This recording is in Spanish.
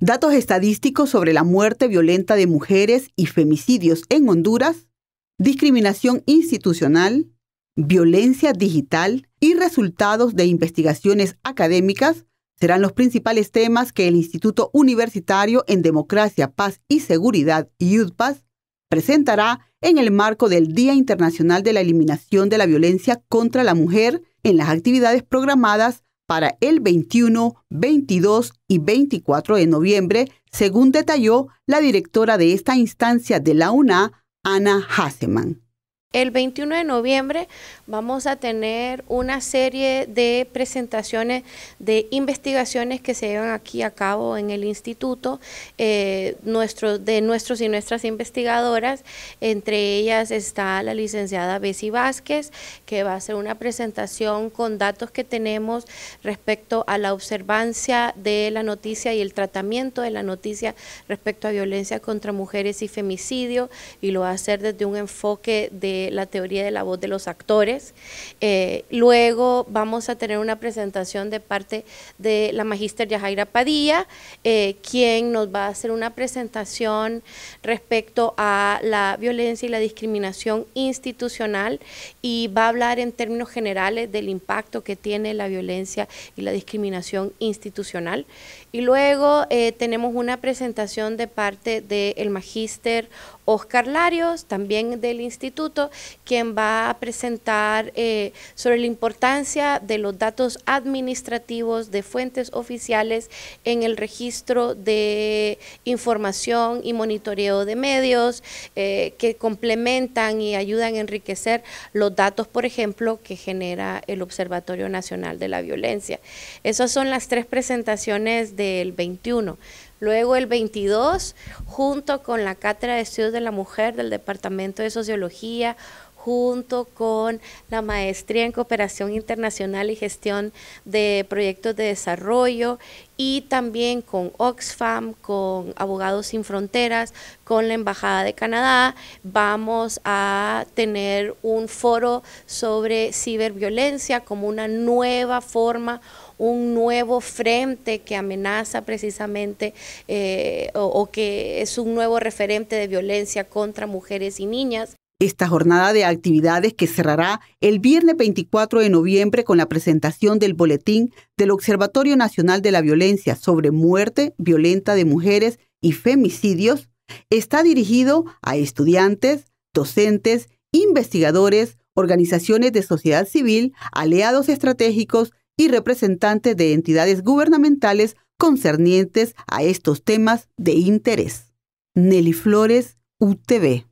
Datos estadísticos sobre la muerte violenta de mujeres y femicidios en Honduras, discriminación institucional, violencia digital y resultados de investigaciones académicas serán los principales temas que el Instituto Universitario en Democracia, Paz y Seguridad, IUDPAS, presentará en el marco del Día Internacional de la Eliminación de la Violencia contra la Mujer en las actividades programadas para el 21, 22 y 24 de noviembre, según detalló la directora de esta instancia de la UNA, Ana Hasseman. El 21 de noviembre vamos a tener una serie de presentaciones de investigaciones que se llevan aquí a cabo en el instituto eh, de nuestros y nuestras investigadoras. Entre ellas está la licenciada Bessie Vázquez, que va a hacer una presentación con datos que tenemos respecto a la observancia de la noticia y el tratamiento de la noticia respecto a violencia contra mujeres y femicidio, y lo va a hacer desde un enfoque de la teoría de la voz de los actores. Eh, luego vamos a tener una presentación de parte de la magíster Yajaira Padilla, eh, quien nos va a hacer una presentación respecto a la violencia y la discriminación institucional y va a hablar en términos generales del impacto que tiene la violencia y la discriminación institucional. Y luego eh, tenemos una presentación de parte del magíster Oscar Larios, también del instituto, quien va a presentar eh, sobre la importancia de los datos administrativos de fuentes oficiales en el registro de información y monitoreo de medios eh, que complementan y ayudan a enriquecer los datos, por ejemplo, que genera el Observatorio Nacional de la Violencia. Esas son las tres presentaciones del 21. Luego el 22, junto con la Cátedra de Estudios de la Mujer del Departamento de Sociología, junto con la maestría en cooperación internacional y gestión de proyectos de desarrollo y también con Oxfam, con Abogados sin Fronteras, con la Embajada de Canadá, vamos a tener un foro sobre ciberviolencia como una nueva forma un nuevo frente que amenaza precisamente eh, o, que es un nuevo referente de violencia contra mujeres y niñas esta jornada de actividades que cerrará el viernes 24 de noviembre con la presentación del boletín del Observatorio Nacional de la Violencia sobre Muerte Violenta de Mujeres y Femicidios, está dirigido a estudiantes, docentes, investigadores, organizaciones de sociedad civil, aliados estratégicos y representantes de entidades gubernamentales concernientes a estos temas de interés. Nelly Flores, UTV.